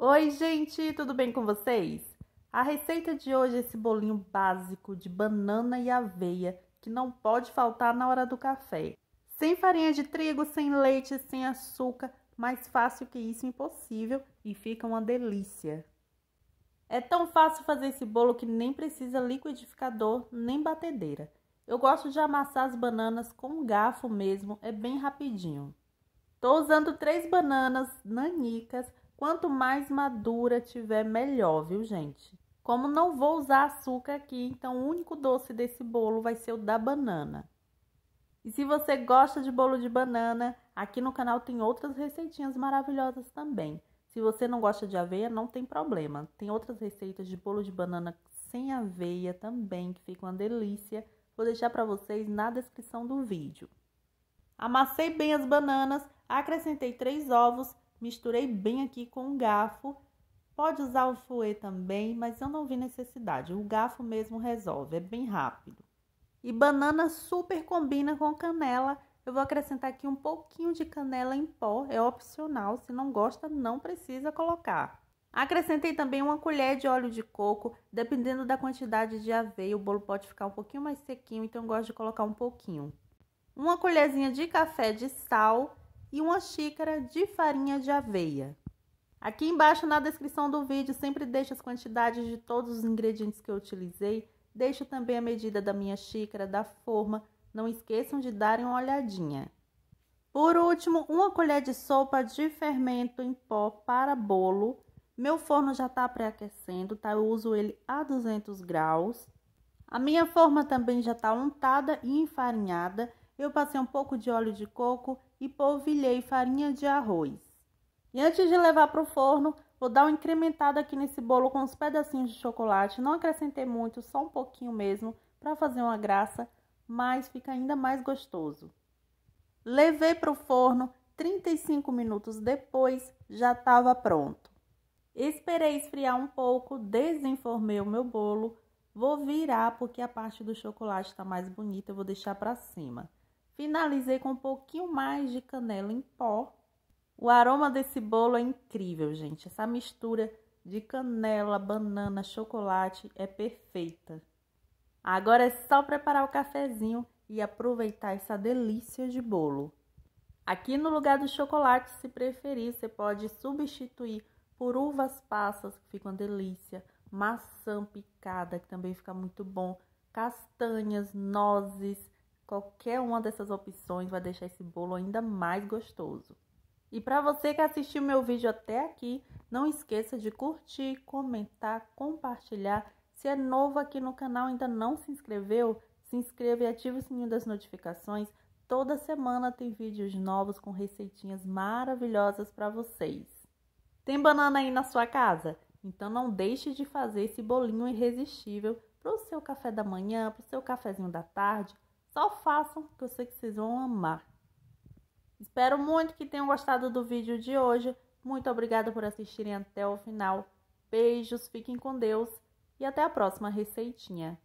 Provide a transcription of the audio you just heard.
Oi, gente, tudo bem com vocês? A receita de hoje é esse bolinho básico de banana e aveia que não pode faltar na hora do café. Sem farinha de trigo, sem leite, sem açúcar, mais fácil que isso impossível e fica uma delícia. É tão fácil fazer esse bolo que nem precisa liquidificador nem batedeira. Eu gosto de amassar as bananas com um garfo mesmo, é bem rapidinho. Estou usando três bananas nanicas Quanto mais madura tiver, melhor, viu, gente? Como não vou usar açúcar aqui, então o único doce desse bolo vai ser o da banana. E se você gosta de bolo de banana, aqui no canal tem outras receitinhas maravilhosas também. Se você não gosta de aveia, não tem problema. Tem outras receitas de bolo de banana sem aveia também, que fica uma delícia. Vou deixar para vocês na descrição do vídeo. Amassei bem as bananas, acrescentei três ovos Misturei bem aqui com o garfo. Pode usar o fouet também, mas eu não vi necessidade. O garfo mesmo resolve, é bem rápido. E banana super combina com canela. Eu vou acrescentar aqui um pouquinho de canela em pó, é opcional, se não gosta não precisa colocar. Acrescentei também uma colher de óleo de coco, dependendo da quantidade de aveia, o bolo pode ficar um pouquinho mais sequinho, então eu gosto de colocar um pouquinho. Uma colherzinha de café de sal e uma xícara de farinha de aveia. Aqui embaixo na descrição do vídeo sempre deixo as quantidades de todos os ingredientes que eu utilizei, deixo também a medida da minha xícara, da forma, não esqueçam de darem uma olhadinha. Por último, uma colher de sopa de fermento em pó para bolo. Meu forno já está pré-aquecendo, tá? Eu uso ele a 200 graus. A minha forma também já está untada e enfarinhada eu passei um pouco de óleo de coco e polvilhei farinha de arroz. E antes de levar para o forno, vou dar uma incrementada aqui nesse bolo com uns pedacinhos de chocolate. Não acrescentei muito, só um pouquinho mesmo, para fazer uma graça, mas fica ainda mais gostoso. Levei para o forno, 35 minutos depois já estava pronto. Esperei esfriar um pouco, desenformei o meu bolo, vou virar porque a parte do chocolate está mais bonita, eu vou deixar para cima. Finalizei com um pouquinho mais de canela em pó. O aroma desse bolo é incrível, gente. Essa mistura de canela, banana, chocolate é perfeita. Agora é só preparar o cafezinho e aproveitar essa delícia de bolo. Aqui no lugar do chocolate, se preferir, você pode substituir por uvas passas, que fica uma delícia, maçã picada, que também fica muito bom, castanhas, nozes, Qualquer uma dessas opções vai deixar esse bolo ainda mais gostoso. E para você que assistiu meu vídeo até aqui, não esqueça de curtir, comentar, compartilhar. Se é novo aqui no canal e ainda não se inscreveu, se inscreva e ative o sininho das notificações. Toda semana tem vídeos novos com receitinhas maravilhosas para vocês. Tem banana aí na sua casa? Então não deixe de fazer esse bolinho irresistível para o seu café da manhã, para o seu cafezinho da tarde só façam que eu sei que vocês vão amar. Espero muito que tenham gostado do vídeo de hoje. Muito obrigada por assistirem até o final. Beijos, fiquem com Deus e até a próxima receitinha.